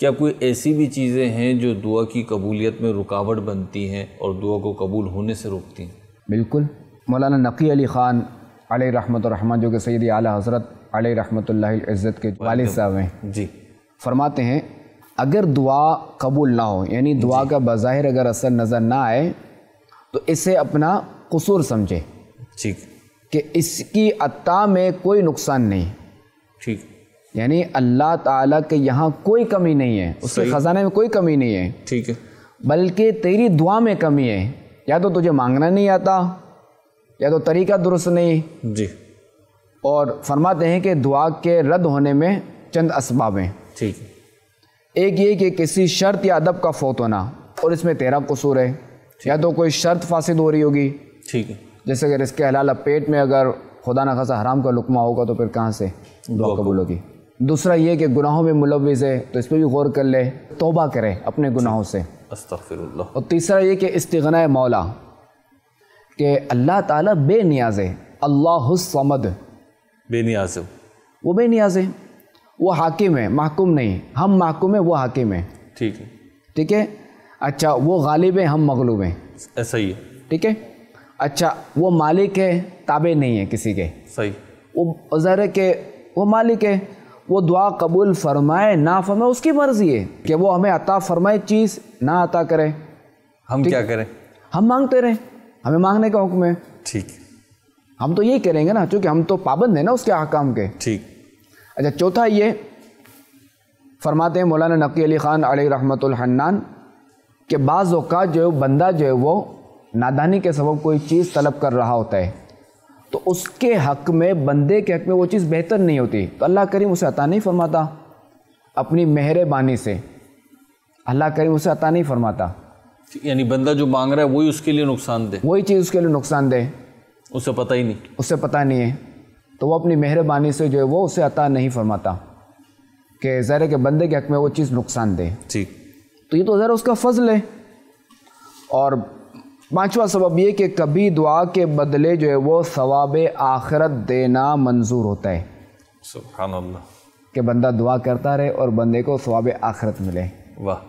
क्या कोई ऐसी भी चीज़ें हैं जो दुआ की कबूलियत में रुकावट बनती हैं और दुआ को कबूल होने से रोकती हैं बिल्कुल मौलाना नकी अली ख़ान अली रहमत रहमान जो कि सैद आल हज़रत अली रहमत इज़्ज़त के वाल साहब हैं जी फरमाते हैं अगर दुआ कबूल ना हो यानी दुआ का बाहिर अगर असर नज़र ना आए तो इसे अपना कसूर समझे ठीक कि इसकी अता में कोई नुकसान नहीं ठीक यानी अल्लाह ताला के यहाँ कोई कमी नहीं है उसके ख़जाने में कोई कमी नहीं है ठीक है बल्कि तेरी दुआ में कमी है या तो तुझे मांगना नहीं आता या तो तरीका दुरुस्त नहीं जी और फरमाते हैं कि दुआ के रद्द होने में चंद असबाब हैं ठीक है एक ये कि किसी शर्त या अदब का फोत होना और इसमें तेरा कसूर है या तो कोई शर्त फासिद हो रही होगी ठीक है जैसे अगर इसके हलाल पेट में अगर खुदा न खासा हराम का लुकमा होगा तो फिर कहाँ से दुआ कबूल होगी दूसरा ये कि गुनाहों में मुलविज़ है तो इस पर भी गौर कर ले तोबा करे अपने गुनाहों से और तीसरा ये कि इसतगना मौला कि अल्लाह ताला नियाज है अल्लाह समद बेनियाज वो नियाज है वो हाकिम है महकुम नहीं हम महकुम है वो हाकिम है ठीक है ठीक है अच्छा वो गालिब है हम मगलूब हैं ऐसा ही है ठीक है अच्छा वो मालिक है ताबे नहीं है किसी के सही वो जहर के वो मालिक है वो दुआ कबूल फरमाए ना फरमाए उसकी मर्ज़ी है कि वो हमें अता फरमाए चीज़ ना अता करे हम क्या करें हम मांगते रहें हमें मांगने का हुक्म है ठीक हम तो यही करेंगे ना क्योंकि हम तो पाबंद है ना उसके अहकाम के ठीक अच्छा चौथा ये फरमाते हैं मौलाना नकी अली ख़ान अली हन्नान के बाज़ अवकात जो बंदा जो है वो नादानी के सबब कोई चीज़ तलब कर रहा होता है तो उसके हक में बंदे के हक में वो चीज़ बेहतर नहीं होती तो अल्लाह करीम उसे अता नहीं फरमाता अपनी मेहरबानी से अल्लाह करीम उसे अता नहीं फरमाता यानी बंदा जो मांग रहा है वही उसके लिए नुकसान दे वही चीज़ उसके लिए नुकसान दे उसे पता ही नहीं उसे पता नहीं है तो वो अपनी मेहरबानी से जो है वो उसे अता नहीं फरमाता कि ज़रा के बंदे के हक में वो चीज़ नुकसान दे ठीक तो ये तो ज़रा उसका फजल है और पाँचवा सबब ये कि कभी दुआ के बदले जो है वो सवाब आखरत देना मंजूर होता है सुबह कि बंदा दुआ करता रहे और बंदे को सवाब आखरत मिले वाह